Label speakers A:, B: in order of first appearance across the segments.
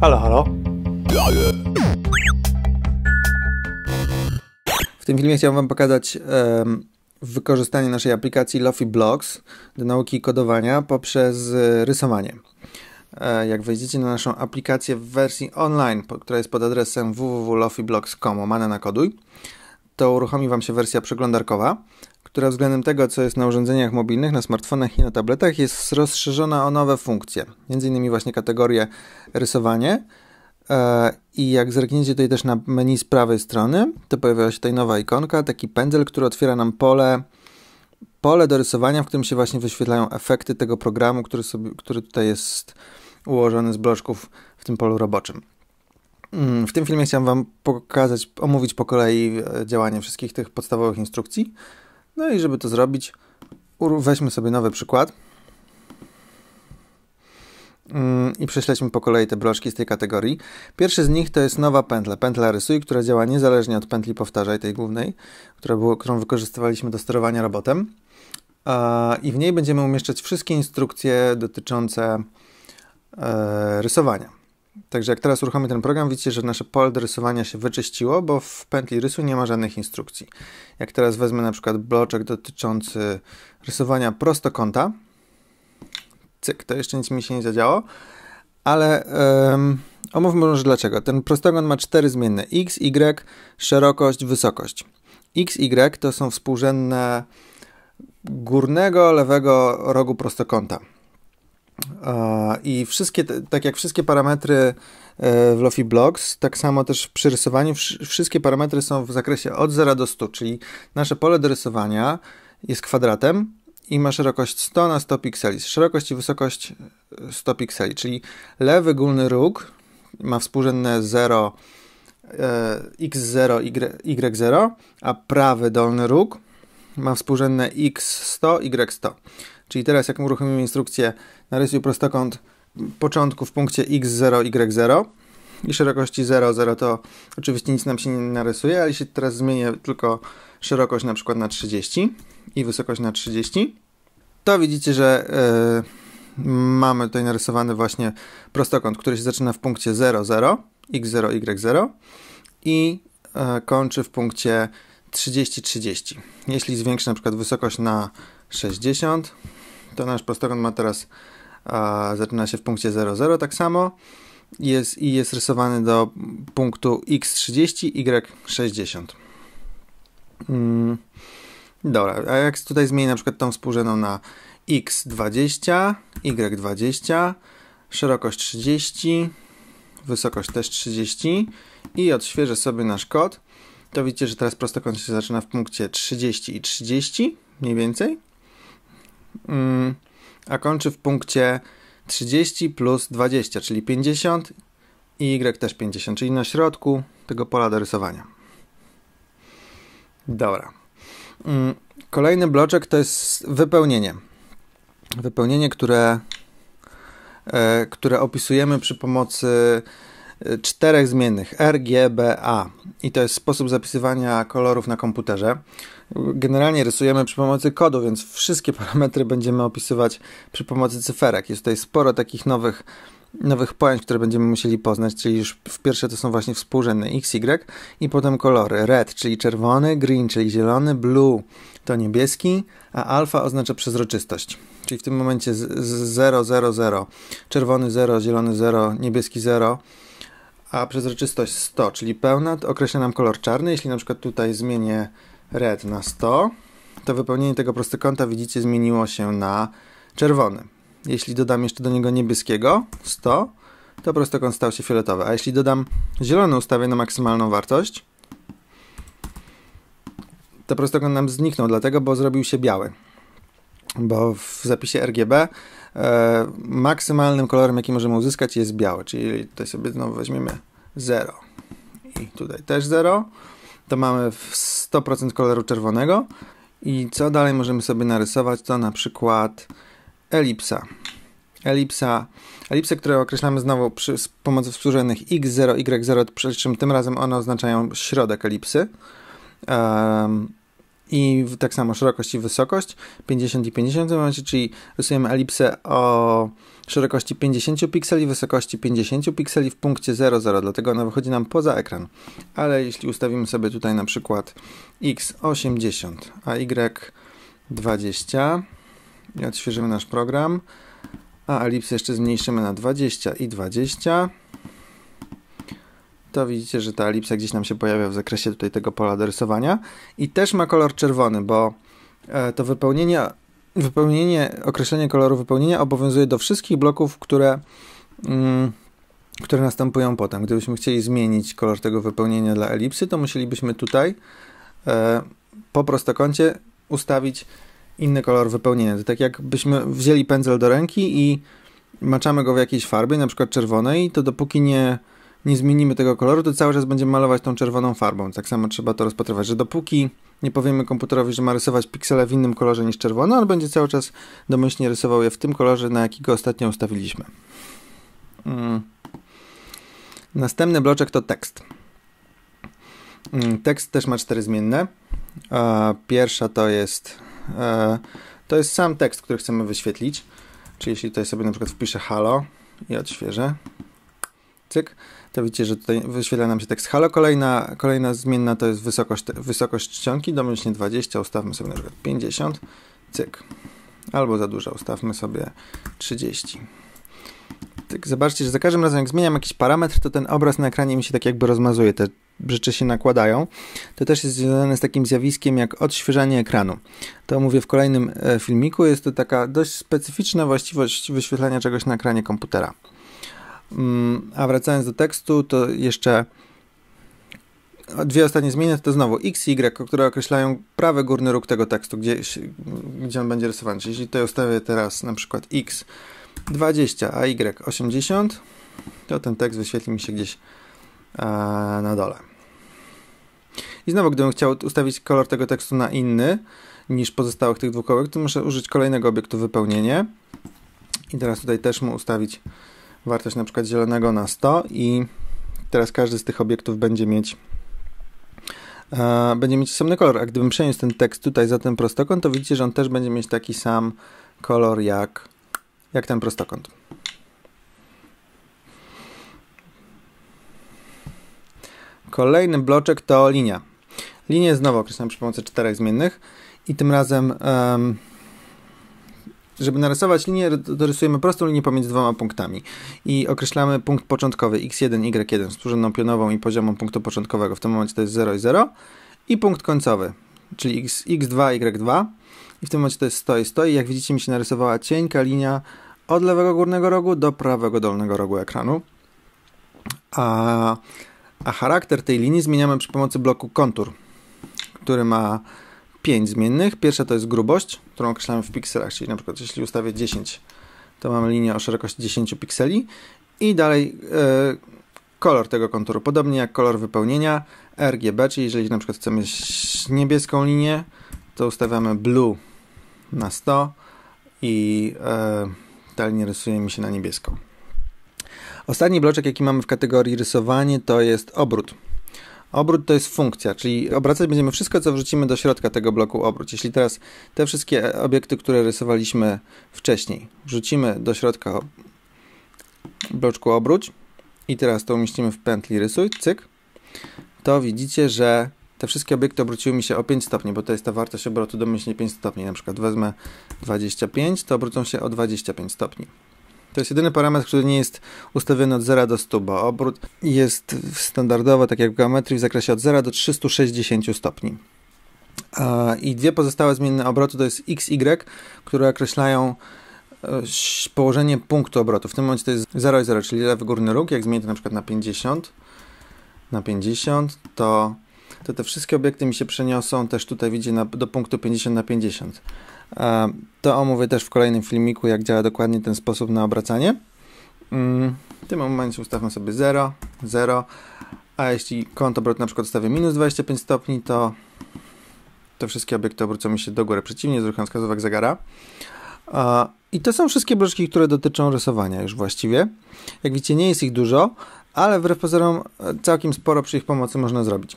A: Halo, halo. W tym filmie chciałbym Wam pokazać um, wykorzystanie naszej aplikacji Lofi Blocks do nauki kodowania poprzez e, rysowanie. E, jak wejdziecie na naszą aplikację w wersji online, która jest pod adresem www.lofiblocks.com, mana na koduj, to uruchomi Wam się wersja przeglądarkowa, która względem tego, co jest na urządzeniach mobilnych, na smartfonach i na tabletach, jest rozszerzona o nowe funkcje. m.in. właśnie kategorie rysowanie. E, I jak zerkniecie tutaj też na menu z prawej strony, to pojawia się tutaj nowa ikonka, taki pędzel, który otwiera nam pole, pole do rysowania, w którym się właśnie wyświetlają efekty tego programu, który, sobie, który tutaj jest ułożony z bloczków w tym polu roboczym. Mm, w tym filmie chciałem Wam pokazać, omówić po kolei e, działanie wszystkich tych podstawowych instrukcji. No i żeby to zrobić, weźmy sobie nowy przykład mm, i prześledźmy po kolei te broszki z tej kategorii. Pierwszy z nich to jest nowa pętla, pętla rysuj, która działa niezależnie od pętli powtarzaj, tej głównej, która było, którą wykorzystywaliśmy do sterowania robotem. I w niej będziemy umieszczać wszystkie instrukcje dotyczące e, rysowania. Także jak teraz uruchomię ten program, widzicie, że nasze pole do rysowania się wyczyściło, bo w pętli rysu nie ma żadnych instrukcji. Jak teraz wezmę na przykład bloczek dotyczący rysowania prostokąta, cyk, to jeszcze nic mi się nie zadziało, ale um, omówmy może dlaczego. Ten prostokąt ma cztery zmienne x, y, szerokość, wysokość. x, y to są współrzędne górnego lewego rogu prostokąta. E, i wszystkie, tak jak wszystkie parametry e, w Lofi Blocks, tak samo też przy rysowaniu, wszystkie parametry są w zakresie od 0 do 100, czyli nasze pole do rysowania jest kwadratem i ma szerokość 100 na 100 pikseli, szerokość i wysokość 100 e, pikseli, czyli lewy górny róg ma współrzędne 0, x0, y0, a prawy dolny róg ma współrzędne x100, y100. Czyli teraz jak uruchomimy instrukcję narysuj prostokąt początku w punkcie x0, y0 i szerokości 0, 0 to oczywiście nic nam się nie narysuje, ale jeśli teraz zmienię tylko szerokość na przykład na 30 i wysokość na 30, to widzicie, że yy, mamy tutaj narysowany właśnie prostokąt, który się zaczyna w punkcie 0, 0, x0, y0 i yy, kończy w punkcie 30, 30. Jeśli zwiększę na przykład wysokość na 60, to nasz prostokąt ma teraz, a, zaczyna się w punkcie 00, tak samo jest, i jest rysowany do punktu x30, y60. Mm, dobra, a jak tutaj zmienię na przykład tą współrzędną na x20, y20, szerokość 30, wysokość też 30 i odświeżę sobie nasz kod, to widzicie, że teraz prostokąt się zaczyna w punkcie 30 i 30 mniej więcej. Mm, a kończy w punkcie 30 plus 20, czyli 50 i Y też 50, czyli na środku tego pola do rysowania. Dobra. Mm, kolejny bloczek to jest wypełnienie. Wypełnienie, które, e, które opisujemy przy pomocy e, czterech zmiennych R, G, B, A. I to jest sposób zapisywania kolorów na komputerze generalnie rysujemy przy pomocy kodu, więc wszystkie parametry będziemy opisywać przy pomocy cyferek. Jest tutaj sporo takich nowych, nowych pojęć, które będziemy musieli poznać, czyli już w pierwsze to są właśnie współrzędne x, y i potem kolory. Red, czyli czerwony, green, czyli zielony, blue to niebieski, a alfa oznacza przezroczystość. Czyli w tym momencie 0, 0, 0, czerwony 0, zielony 0, niebieski 0, a przezroczystość 100, czyli pełna, określa nam kolor czarny. Jeśli na przykład tutaj zmienię red na 100, to wypełnienie tego prostokąta widzicie zmieniło się na czerwony. Jeśli dodam jeszcze do niego niebieskiego 100, to prostokąt stał się fioletowy. A jeśli dodam zielony ustawię na maksymalną wartość, to prostokąt nam zniknął, dlatego bo zrobił się biały. Bo w zapisie RGB e, maksymalnym kolorem, jaki możemy uzyskać jest biały, czyli tutaj sobie znowu weźmiemy 0 i tutaj też 0 to mamy 100% koloru czerwonego. I co dalej możemy sobie narysować, to na przykład elipsa. Elipsa, elipsy, które określamy znowu przy, z pomocą współrzędnych x0, y0, przy czym tym razem one oznaczają środek elipsy. Um, i tak samo szerokość i wysokość 50 i 50 w tym momencie, czyli rysujemy elipsę o szerokości 50 pikseli, wysokości 50 pikseli w punkcie 00, dlatego ona wychodzi nam poza ekran. Ale jeśli ustawimy sobie tutaj na przykład x 80, a y 20 i odświeżymy nasz program, a elipsę jeszcze zmniejszymy na 20 i 20 to widzicie, że ta elipsa gdzieś nam się pojawia w zakresie tutaj tego pola do rysowania i też ma kolor czerwony, bo e, to wypełnienie, wypełnienie określenie koloru wypełnienia obowiązuje do wszystkich bloków, które, mm, które następują potem. Gdybyśmy chcieli zmienić kolor tego wypełnienia dla elipsy, to musielibyśmy tutaj e, po prostokącie ustawić inny kolor wypełnienia. To tak jakbyśmy wzięli pędzel do ręki i maczamy go w jakiejś farbie, na przykład czerwonej, to dopóki nie nie zmienimy tego koloru, to cały czas będziemy malować tą czerwoną farbą. Tak samo trzeba to rozpatrywać, że dopóki nie powiemy komputerowi, że ma rysować piksele w innym kolorze niż czerwono, on będzie cały czas domyślnie rysował je w tym kolorze, na jakiego ostatnio ustawiliśmy. Hmm. Następny bloczek to tekst. Hmm. Tekst też ma cztery zmienne. E, pierwsza to jest e, to jest sam tekst, który chcemy wyświetlić. Czyli jeśli tutaj sobie na przykład wpiszę halo i odświeżę, cyk, to widzicie, że tutaj wyświetla nam się tekst halo. Kolejna, kolejna zmienna to jest wysokość, wysokość ścianki, domyślnie 20, ustawmy sobie na przykład 50, cyk. Albo za dużo, ustawmy sobie 30. Tak. zobaczcie, że za każdym razem jak zmieniam jakiś parametr, to ten obraz na ekranie mi się tak jakby rozmazuje, te rzeczy się nakładają. To też jest związane z takim zjawiskiem jak odświeżanie ekranu. To mówię w kolejnym e, filmiku, jest to taka dość specyficzna właściwość wyświetlania czegoś na ekranie komputera. Mm, a wracając do tekstu, to jeszcze dwie ostatnie zmiany to znowu x, y, które określają prawy górny róg tego tekstu, gdzie, gdzie on będzie rysowany. Czyli jeśli tutaj ustawię teraz na przykład x 20, a y 80, to ten tekst wyświetli mi się gdzieś e, na dole. I znowu, gdybym chciał ustawić kolor tego tekstu na inny niż pozostałych tych dwukołek, to muszę użyć kolejnego obiektu wypełnienie. I teraz tutaj też mu ustawić wartość na przykład zielonego na 100 i teraz każdy z tych obiektów będzie mieć e, będzie mieć osobny kolor, a gdybym przeniósł ten tekst tutaj za ten prostokąt, to widzicie, że on też będzie mieć taki sam kolor jak, jak ten prostokąt. Kolejny bloczek to linia. Linię znowu określam przy pomocy czterech zmiennych i tym razem um, żeby narysować linię, dorysujemy prostą linię pomiędzy dwoma punktami i określamy punkt początkowy x1, y1 współrzędną pionową i poziomą punktu początkowego, w tym momencie to jest 0 i 0 i punkt końcowy, czyli x, x2, y2 i w tym momencie to jest 100 i 100 i jak widzicie mi się narysowała cienka linia od lewego górnego rogu do prawego dolnego rogu ekranu. A, a charakter tej linii zmieniamy przy pomocy bloku kontur, który ma pięć zmiennych. Pierwsza to jest grubość, którą określamy w pikselach, czyli na przykład jeśli ustawię 10, to mamy linię o szerokości 10 pikseli i dalej e, kolor tego konturu, podobnie jak kolor wypełnienia RGB, czyli jeżeli na przykład chcemy niebieską linię, to ustawiamy blue na 100 i yy, ta linia rysuje mi się na niebieską. Ostatni bloczek, jaki mamy w kategorii rysowanie, to jest obrót. Obrót to jest funkcja, czyli obracać będziemy wszystko, co wrzucimy do środka tego bloku obrót. Jeśli teraz te wszystkie obiekty, które rysowaliśmy wcześniej, wrzucimy do środka bloczku obróć i teraz to umieścimy w pętli rysuj, cyk, to widzicie, że te wszystkie obiekty obróciły mi się o 5 stopni, bo to jest ta wartość obrotu domyślnie 5 stopni. Na przykład wezmę 25, to obrócą się o 25 stopni. To jest jedyny parametr, który nie jest ustawiony od 0 do 100, bo obrót jest standardowo, tak jak w geometrii, w zakresie od 0 do 360 stopni. I dwie pozostałe zmienne obrotu to jest x, y, które określają e, położenie punktu obrotu. W tym momencie to jest 0 i 0, czyli lewy górny róg. Jak zmienię to na przykład na 50, na 50, to, to te wszystkie obiekty mi się przeniosą też tutaj, widzicie, na, do punktu 50 na 50. To omówię też w kolejnym filmiku, jak działa dokładnie ten sposób na obracanie. Mm, w tym momencie ustawmy sobie 0, 0, a jeśli kąt obrotu na przykład stawię minus 25 stopni, to te wszystkie obiekty obrócą mi się do góry przeciwnie z ruchem wskazówek zegara. I to są wszystkie bloczki, które dotyczą rysowania już właściwie. Jak widzicie, nie jest ich dużo, ale wbrew pozorom e, całkiem sporo przy ich pomocy można zrobić.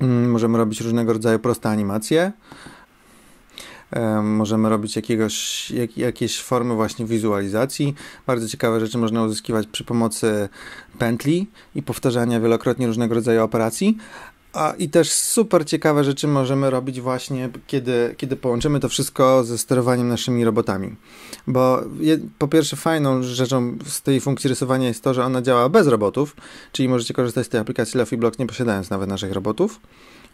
A: Mm, możemy robić różnego rodzaju proste animacje, E, możemy robić jakiegoś, jak, jakieś formy właśnie wizualizacji. Bardzo ciekawe rzeczy można uzyskiwać przy pomocy pętli i powtarzania wielokrotnie różnego rodzaju operacji. A i też super ciekawe rzeczy możemy robić właśnie, kiedy, kiedy połączymy to wszystko ze sterowaniem naszymi robotami. Bo je, po pierwsze, fajną rzeczą z tej funkcji rysowania jest to, że ona działa bez robotów, czyli możecie korzystać z tej aplikacji Left Block nie posiadając nawet naszych robotów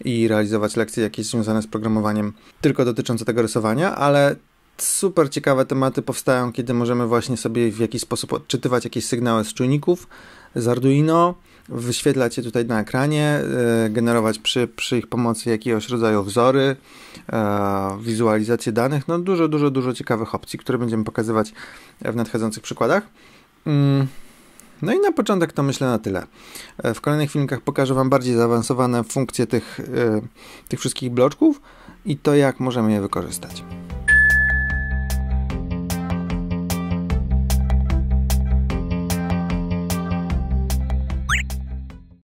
A: i realizować lekcje jakieś związane z programowaniem, tylko dotyczące tego rysowania, ale super ciekawe tematy powstają, kiedy możemy właśnie sobie w jakiś sposób odczytywać jakieś sygnały z czujników z Arduino, wyświetlać je tutaj na ekranie, e, generować przy, przy ich pomocy jakiegoś rodzaju wzory, e, wizualizację danych. No dużo, dużo, dużo ciekawych opcji, które będziemy pokazywać w nadchodzących przykładach. Mm. No i na początek to myślę na tyle. E, w kolejnych filmikach pokażę Wam bardziej zaawansowane funkcje tych, e, tych wszystkich bloczków i to jak możemy je wykorzystać.